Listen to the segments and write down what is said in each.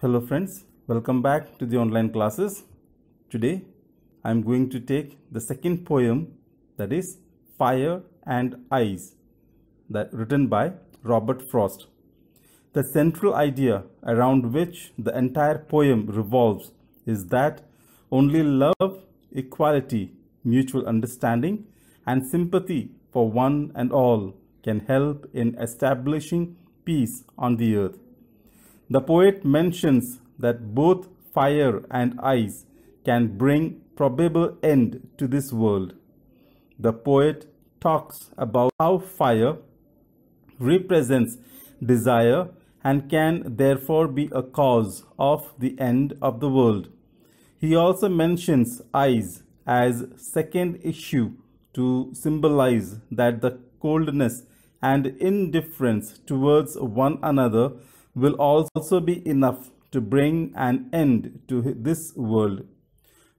Hello friends, welcome back to the online classes. Today I am going to take the second poem that is Fire and Ice that written by Robert Frost. The central idea around which the entire poem revolves is that only love, equality, mutual understanding and sympathy for one and all can help in establishing peace on the earth. The poet mentions that both fire and ice can bring probable end to this world. The poet talks about how fire represents desire and can therefore be a cause of the end of the world. He also mentions ice as second issue to symbolize that the coldness and indifference towards one another will also be enough to bring an end to this world.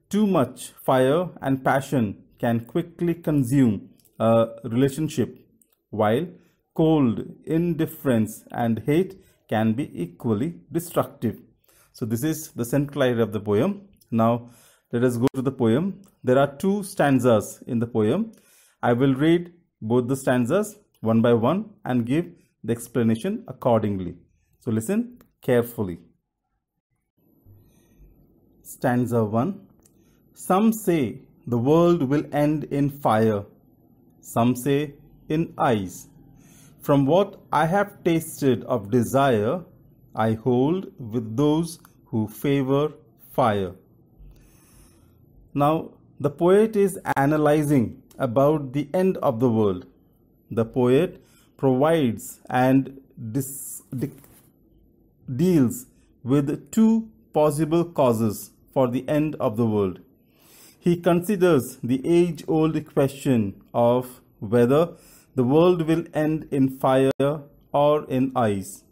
Too much fire and passion can quickly consume a relationship, while cold, indifference, and hate can be equally destructive. So, this is the central idea of the poem. Now, let us go to the poem. There are two stanzas in the poem. I will read both the stanzas one by one and give the explanation accordingly. So listen carefully. Stanza 1 Some say the world will end in fire, some say in ice. From what I have tasted of desire, I hold with those who favor fire. Now, the poet is analyzing about the end of the world. The poet provides and dis- deals with two possible causes for the end of the world. He considers the age old question of whether the world will end in fire or in ice.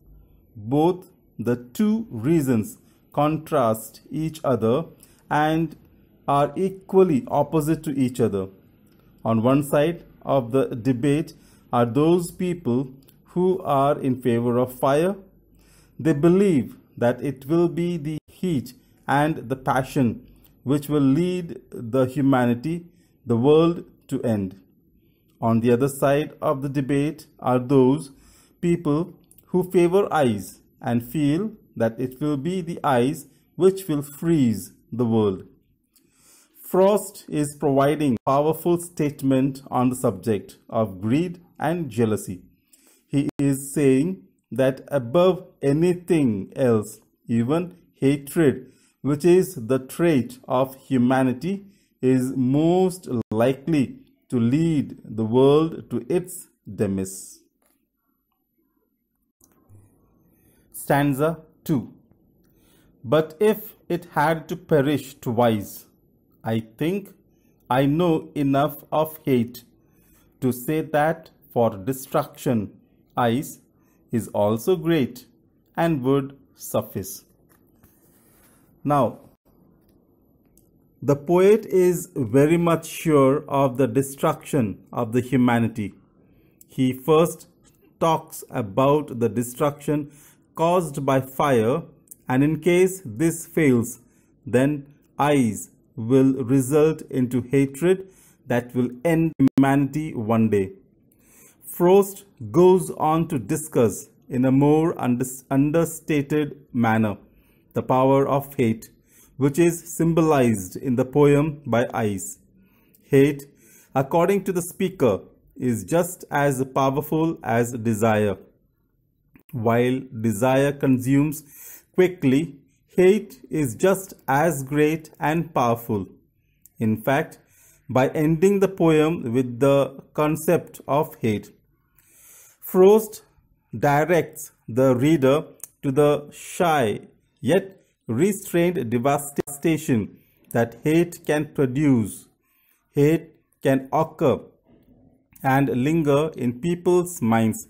Both the two reasons contrast each other and are equally opposite to each other. On one side of the debate are those people who are in favor of fire they believe that it will be the heat and the passion which will lead the humanity, the world to end. On the other side of the debate are those people who favor ice and feel that it will be the ice which will freeze the world. Frost is providing powerful statement on the subject of greed and jealousy. He is saying that above anything else, even hatred, which is the trait of humanity, is most likely to lead the world to its demise. Stanza 2 But if it had to perish twice, I think I know enough of hate to say that for destruction, eyes is also great and would suffice. Now, the poet is very much sure of the destruction of the humanity. He first talks about the destruction caused by fire and in case this fails, then eyes will result into hatred that will end humanity one day. Frost goes on to discuss in a more understated manner the power of hate, which is symbolized in the poem by ice. Hate, according to the speaker, is just as powerful as desire. While desire consumes quickly, hate is just as great and powerful. In fact, by ending the poem with the concept of hate, Frost directs the reader to the shy yet restrained devastation that hate can produce. Hate can occur and linger in people's minds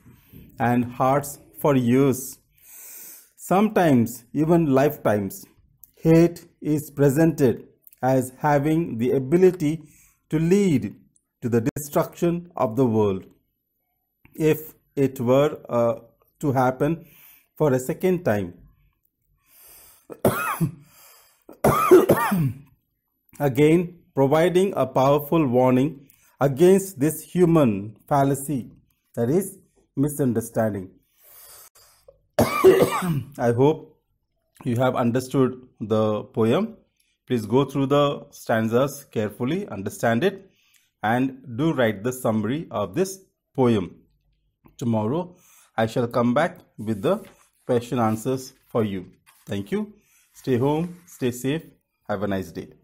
and hearts for years, sometimes even lifetimes. Hate is presented as having the ability to lead to the destruction of the world. If it were uh, to happen for a second time. Again, providing a powerful warning against this human fallacy that is misunderstanding. I hope you have understood the poem. Please go through the stanzas carefully, understand it, and do write the summary of this poem. Tomorrow, I shall come back with the question answers for you. Thank you. Stay home, stay safe. Have a nice day.